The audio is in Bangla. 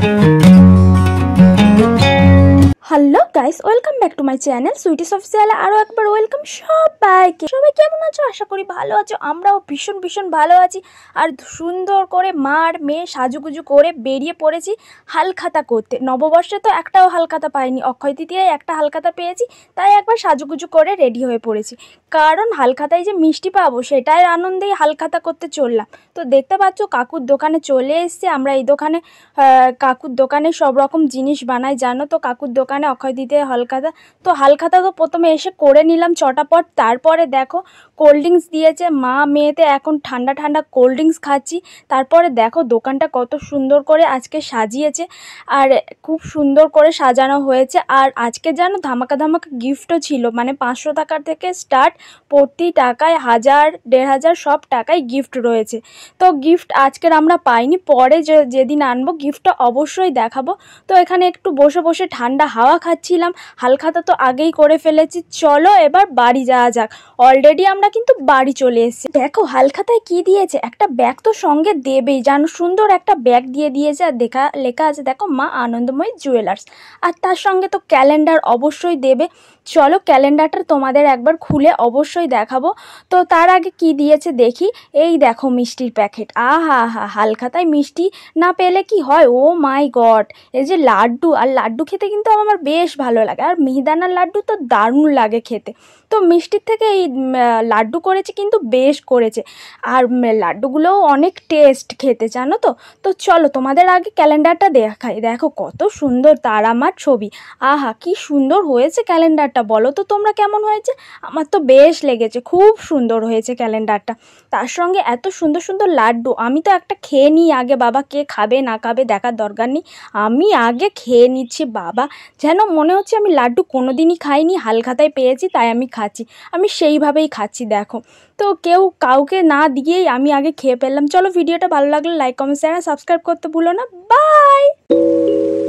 Thank you. Hello guys welcome back to my channel sweeties অফিসিয়ালে আরও একবার ওয়েলকাম সবাইকে সবাই কেমন আছো আশা করি ভালো আছো আমরাও ভীষণ ভীষণ ভালো আছি আর সুন্দর করে মার মেয়ে সাজুগুজু করে বেরিয়ে পড়েছি হালখাতা করতে নববর্ষে তো একটাও হালখাতা পাইনি অক্ষয় তৃতীয়ায় একটা হালখাতা পেয়েছি তাই একবার সাজুগুজু করে রেডি হয়ে পড়েছি কারণ হালখাতায় যে মিষ্টি পাবো সেটাই আনন্দেই হালখাতা করতে চললাম তো দেখতে পাচ্ছ কাকুর দোকানে চলে এসছে আমরা এই দোকানে কাকুর দোকানে সব রকম জিনিস বানাই জানো তো কাকুর দোকান মানে অক্ষয় দিতে হালখাতা তো হালখাতা তো প্রথমে এসে করে নিলাম ছটা পট তারপরে দেখো কোল্ড ড্রিঙ্কস দিয়েছে মা মেয়েতে এখন ঠান্ডা ঠান্ডা কোল্ড ড্রিঙ্কস খাচ্ছি তারপরে দেখো দোকানটা কত সুন্দর করে আজকে সাজিয়েছে আর খুব সুন্দর করে সাজানো হয়েছে আর আজকে যেন ধামাকা ধামাকা গিফটও ছিল মানে পাঁচশো টাকার থেকে স্টার্ট প্রতি টাকায় হাজার দেড় হাজার সব টাকায় গিফট রয়েছে তো গিফট আজকের আমরা পাইনি পরে যেদিন আনবো গিফটটা অবশ্যই দেখাবো তো এখানে একটু বসে বসে ঠান্ডা হাওয়া দাওয়া খাচ্ছিলাম হালখাতা তো আগেই করে ফেলেছি চলো এবার বাড়ি যাওয়া যাক অলরেডি আমরা কিন্তু বাড়ি চলে এসেছি দেখো হালখাতায় কি দিয়েছে একটা ব্যাগ তো সঙ্গে দেবেই জানো সুন্দর একটা ব্যাগ দিয়ে দিয়েছে আর দেখা লেখা আছে দেখো মা আনন্দময় জুয়েলার্স আর তার সঙ্গে তো ক্যালেন্ডার অবশ্যই দেবে চলো ক্যালেন্ডারটা তোমাদের একবার খুলে অবশ্যই দেখাবো তো তার আগে কি দিয়েছে দেখি এই দেখো মিষ্টির প্যাকেট আহা হা হালখাতায় মিষ্টি না পেলে কি হয় ও মাই গড এই যে লাড্ডু আর লাড্ডু খেতে কিন্তু আমার আমার বেশ ভালো লাগে আর মিহিদানার লাড্ডু তো দারুণ লাগে খেতে তো মিষ্টির থেকে এই লাড্ডু করেছে কিন্তু বেশ করেছে আর লাড্ডুগুলোও অনেক টেস্ট খেতে জানো তো তো চলো তোমাদের আগে ক্যালেন্ডারটা দেখাই দেখো কত সুন্দর তারা আমার ছবি আহা কি সুন্দর হয়েছে ক্যালেন্ডারটা বলো তো তোমরা কেমন হয়েছে আমার তো বেশ লেগেছে খুব সুন্দর হয়েছে ক্যালেন্ডারটা তার সঙ্গে এত সুন্দর সুন্দর লাড্ডু আমি তো একটা খেয়ে নিই আগে বাবা কে খাবে না খাবে দেখার দরকার নেই আমি আগে খেয়ে নিচ্ছি বাবা যেন মনে হচ্ছে আমি লাড্ডু কোনো দিনই খাইনি হালখাতায় পেয়েছি তাই আমি খাচ্ছি আমি সেইভাবেই খাচ্ছি দেখো তো কেউ কাউকে না দিয়েই আমি আগে খেয়ে ফেললাম চলো ভিডিওটা ভালো লাগলে লাইক কমেন্ট শেয়ার সাবস্ক্রাইব করতে ভুলো না বাই